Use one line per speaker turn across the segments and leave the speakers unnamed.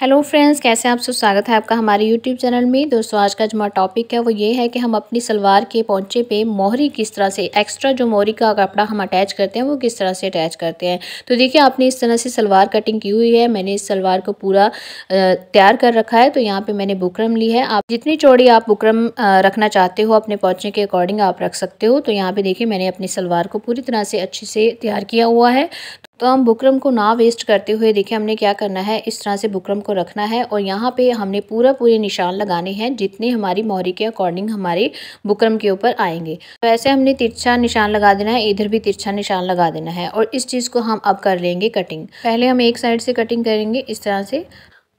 Hello friends कैसे हैं आप सब स्वागत है आपका हमारे यूट्यूब चैनल में दोस्तों आज का जो हमारा टॉपिक है वो ये है कि हम अपनी सलवार के पौचे पे मोहरी किस तरह से एक्स्ट्रा जो मोहरी का कपड़ा हम अटैच करते हैं वो किस तरह से अटैच करते हैं तो देखिए आपने इस तरह से सलवार कटिंग की हुई है मैंने इस सलवार को पूरा तैयार कर रखा है तो यहाँ पर मैंने बुकरम ली है आप जितनी चौड़ी आप बुकरम रखना चाहते हो अपने पौचे के अकॉर्डिंग आप रख सकते हो तो यहाँ पर देखिए मैंने अपनी सलवार को पूरी तरह से अच्छे से तैयार किया हुआ है तो हम बुकरम को ना वेस्ट करते हुए देखिए हमने क्या करना है इस तरह से बुकरम को रखना है और यहाँ पे हमने पूरा पूरे निशान लगाने हैं जितने हमारी मोहरी के अकॉर्डिंग हमारे बुकरम के ऊपर आएंगे तो ऐसे हमने तिरछा निशान लगा देना है इधर भी तिरछा निशान लगा देना है और इस चीज़ को हम अब कर लेंगे कटिंग पहले हम एक साइड से कटिंग करेंगे इस तरह से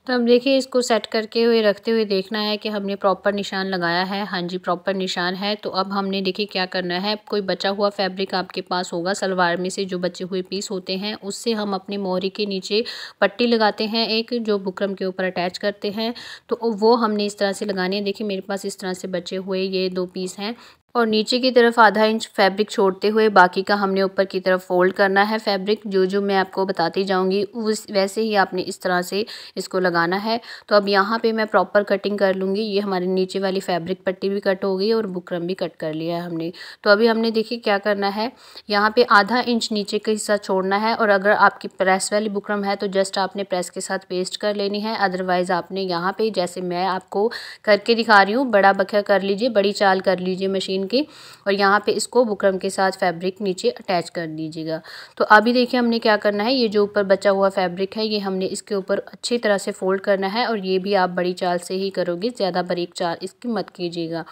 तो हम देखिए इसको सेट करके हुए रखते हुए देखना है कि हमने प्रॉपर निशान लगाया है हाँ जी प्रॉपर निशान है तो अब हमने देखिए क्या करना है कोई बचा हुआ फैब्रिक आपके पास होगा सलवार में से जो बचे हुए पीस होते हैं उससे हम अपने मोहरी के नीचे पट्टी लगाते हैं एक जो बुकरम के ऊपर अटैच करते हैं तो वो हमने इस तरह से लगाने हैं देखिए मेरे पास इस तरह से बचे हुए ये दो पीस हैं और नीचे की तरफ आधा इंच फैब्रिक छोड़ते हुए बाकी का हमने ऊपर की तरफ फोल्ड करना है फैब्रिक जो जो मैं आपको बताती जाऊंगी उस वैसे ही आपने इस तरह से इसको लगाना है तो अब यहाँ पे मैं प्रॉपर कटिंग कर लूँगी ये हमारे नीचे वाली फैब्रिक पट्टी भी कट हो गई और बुकरम भी कट कर लिया है हमने तो अभी हमने देखिए क्या करना है यहाँ पर आधा इंच नीचे का हिस्सा छोड़ना है और अगर आपकी प्रेस वाली बुकरम है तो जस्ट आपने प्रेस के साथ पेस्ट कर लेनी है अदरवाइज़ आपने यहाँ पर जैसे मैं आपको करके दिखा रही हूँ बड़ा बखिया कर लीजिए बड़ी चाल कर लीजिए मशीन की और यहाँ पे इसको बुकरम के साथ फैब्रिक नीचे अटैच कर दीजिएगा तो अभी देखिए हमने क्या करना है ये जो ऊपर बचा हुआ फैब्रिक है ये हमने इसके ऊपर अच्छी तरह से फोल्ड करना है और ये भी आप बड़ी चाल से ही करोगे ज़्यादा बारीक चाल इसकी मत कीजिएगा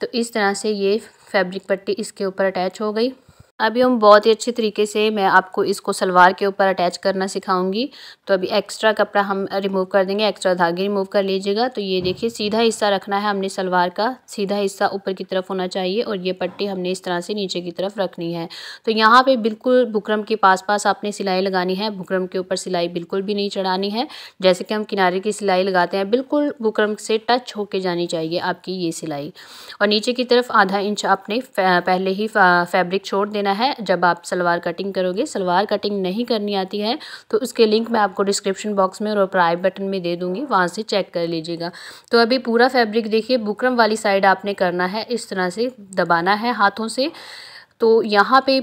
तो इस तरह से ये फैब्रिक पट्टी इसके ऊपर अटैच हो गई अभी हम बहुत ही अच्छे तरीके से मैं आपको इसको सलवार के ऊपर अटैच करना सिखाऊंगी तो अभी एक्स्ट्रा कपड़ा हम रिमूव कर देंगे एक्स्ट्रा धागे रिमूव कर लीजिएगा तो ये देखिए सीधा हिस्सा रखना है हमने सलवार का सीधा हिस्सा ऊपर की तरफ होना चाहिए और ये पट्टी हमने इस तरह से नीचे की तरफ रखनी है तो यहाँ पर बिल्कुल भुकरम के पास पास आपने सिलाई लगानी है भुकरम के ऊपर सिलाई बिल्कुल भी नहीं चढ़ानी है जैसे कि हम किनारे की सिलाई लगाते हैं बिल्कुल भुकरम से टच होके जानी चाहिए आपकी ये सिलाई और नीचे की तरफ आधा इंच आपने पहले ही फैब्रिक छोड़ देना करना है जब आप सलवार कटिंग करोगे सलवार कटिंग नहीं करनी आती है तो उसके लिंक मैं आपको डिस्क्रिप्शन बॉक्स में और प्राइव बटन में दे दूँगी वहाँ से चेक कर लीजिएगा तो अभी पूरा फैब्रिक देखिए बुकरम वाली साइड आपने करना है इस तरह से दबाना है हाथों से तो यहाँ पे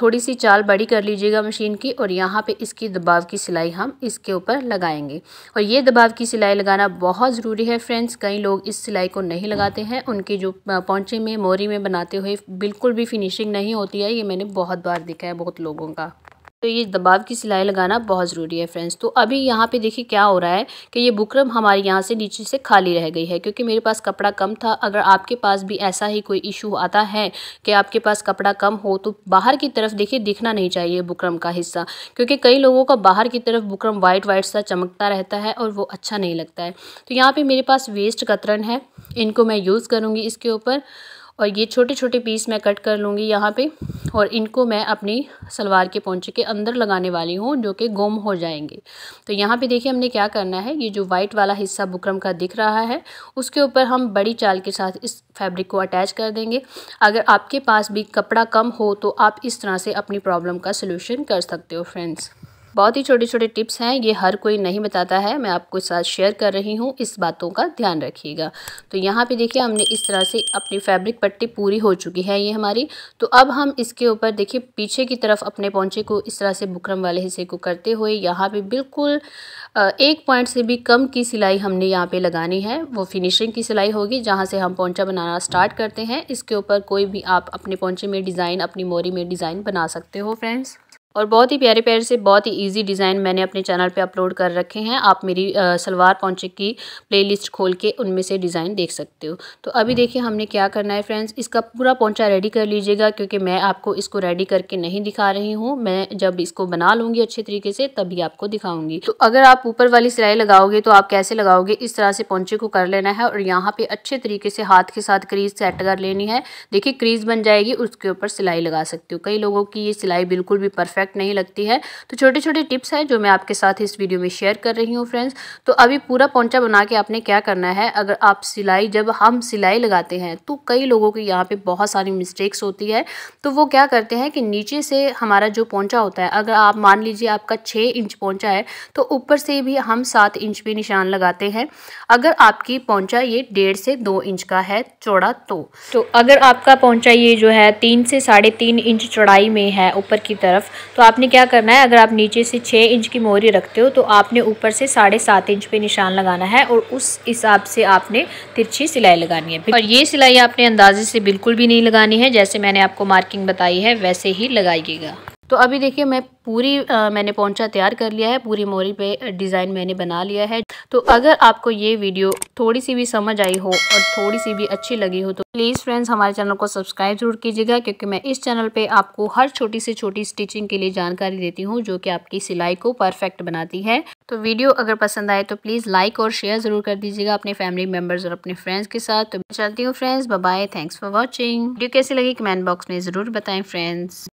थोड़ी सी चाल बड़ी कर लीजिएगा मशीन की और यहाँ पे इसकी दबाव की सिलाई हम इसके ऊपर लगाएंगे और ये दबाव की सिलाई लगाना बहुत ज़रूरी है फ्रेंड्स कई लोग इस सिलाई को नहीं लगाते हैं उनके जो पौचे में मोरी में बनाते हुए बिल्कुल भी फिनिशिंग नहीं होती है ये मैंने बहुत बार देखा है बहुत लोगों का तो ये दबाव की सिलाई लगाना बहुत ज़रूरी है फ्रेंड्स तो अभी यहाँ पे देखिए क्या हो रहा है कि ये बुकरम हमारे यहाँ से नीचे से खाली रह गई है क्योंकि मेरे पास कपड़ा कम था अगर आपके पास भी ऐसा ही कोई इशू आता है कि आपके पास कपड़ा कम हो तो बाहर की तरफ देखिए दिखना नहीं चाहिए बुकरम का हिस्सा क्योंकि कई लोगों का बाहर की तरफ बुकरम वाइट वाइट सा चमकता रहता है और वो अच्छा नहीं लगता है तो यहाँ पर मेरे पास वेस्ट कतरन है इनको मैं यूज़ करूँगी इसके ऊपर और ये छोटे छोटे पीस मैं कट कर लूँगी यहाँ पे और इनको मैं अपनी सलवार के पोंचे के अंदर लगाने वाली हूँ जो कि गुम हो जाएंगे तो यहाँ पे देखिए हमने क्या करना है ये जो वाइट वाला हिस्सा बुकरम का दिख रहा है उसके ऊपर हम बड़ी चाल के साथ इस फैब्रिक को अटैच कर देंगे अगर आपके पास भी कपड़ा कम हो तो आप इस तरह से अपनी प्रॉब्लम का सोल्यूशन कर सकते हो फ्रेंड्स बहुत ही छोटे छोटे टिप्स हैं ये हर कोई नहीं बताता है मैं आपको साथ शेयर कर रही हूँ इस बातों का ध्यान रखिएगा तो यहाँ पे देखिए हमने इस तरह से अपनी फैब्रिक पट्टी पूरी हो चुकी है ये हमारी तो अब हम इसके ऊपर देखिए पीछे की तरफ अपने पौचे को इस तरह से बुकरम वाले हिस्से को करते हुए यहाँ पर बिल्कुल एक पॉइंट से भी कम की सिलाई हमने यहाँ पर लगानी है वो फिनिशिंग की सिलाई होगी जहाँ से हम पौचा बनाना स्टार्ट करते हैं इसके ऊपर कोई भी आप अपने पौचे में डिज़ाइन अपनी मोरी में डिज़ाइन बना सकते हो फ्रेंड्स और बहुत ही प्यारे प्यारे से बहुत ही ईजी डिज़ाइन मैंने अपने चैनल पर अपलोड कर रखे हैं आप मेरी सलवार पहुँचे की प्लेलिस्ट खोल के उनमें से डिज़ाइन देख सकते हो तो अभी हाँ। देखिए हमने क्या करना है फ्रेंड्स इसका पूरा पहुँचा रेडी कर लीजिएगा क्योंकि मैं आपको इसको रेडी करके नहीं दिखा रही हूँ मैं जब इसको बना लूँगी अच्छे तरीके से तभी आपको दिखाऊंगी तो अगर आप ऊपर वाली सिलाई लगाओगे तो आप कैसे लगाओगे इस तरह से पोंचे को कर लेना है और यहाँ पे अच्छे तरीके से हाथ के साथ क्रीज सेट कर लेनी है देखिए क्रीज बन जाएगी उसके ऊपर सिलाई लगा सकती हो कई लोगों की ये सिलाई बिल्कुल भी परफेक्ट इफेक्ट नहीं लगती है तो छोटे छोटे टिप्स हैं जो मैं आपके साथ इस वीडियो में शेयर कर रही हूँ फ्रेंड्स तो अभी पूरा पोंचा बना के आपने क्या करना है अगर आप सिलाई जब हम सिलाई लगाते हैं तो कई लोगों की यहाँ पर बहुत सारी मिस्टेक्स होती है तो वो क्या करते हैं कि नीचे से हमारा जो पोंचा होता है अगर आप मान लीजिए आपका छः इंच पोंचा है तो ऊपर से भी हम सात इंच पे निशान लगाते हैं अगर आपकी पोंचा ये डेढ़ से दो इंच का है चौड़ा तो तो अगर आपका पोंचा ये जो है तीन से साढ़े तीन इंच चौड़ाई में है ऊपर की तरफ तो आपने क्या करना है अगर आप नीचे से छः इंच की मोहरी रखते हो तो आपने ऊपर से साढ़े सात इंच पे निशान लगाना है और उस हिसाब से आपने तिरछी सिलाई लगानी है और ये सिलाई आपने अंदाजे से बिल्कुल भी नहीं लगानी है जैसे मैंने आपको मार्किंग बताई है वैसे ही लगाइएगा तो अभी देखिए मैं पूरी आ, मैंने पौंचा तैयार कर लिया है पूरी मोरी पे डिज़ाइन मैंने बना लिया है तो अगर आपको ये वीडियो थोड़ी सी भी समझ आई हो और थोड़ी सी भी अच्छी लगी हो तो प्लीज़ फ्रेंड्स हमारे चैनल को सब्सक्राइब जरूर कीजिएगा क्योंकि मैं इस चैनल पे आपको हर छोटी से छोटी स्टिचिंग के लिए जानकारी देती हूँ जो कि आपकी सिलाई को परफेक्ट बनाती है तो वीडियो अगर पसंद आए तो प्लीज़ लाइक और शेयर ज़रूर कर दीजिएगा अपने फैमिली मेम्बर्स और अपने फ्रेंड्स के साथ तो चलती हूँ friends bye thanks for watching video कैसी लगी कमेंट बॉक्स में ज़रूर बताएँ फ्रेंड्स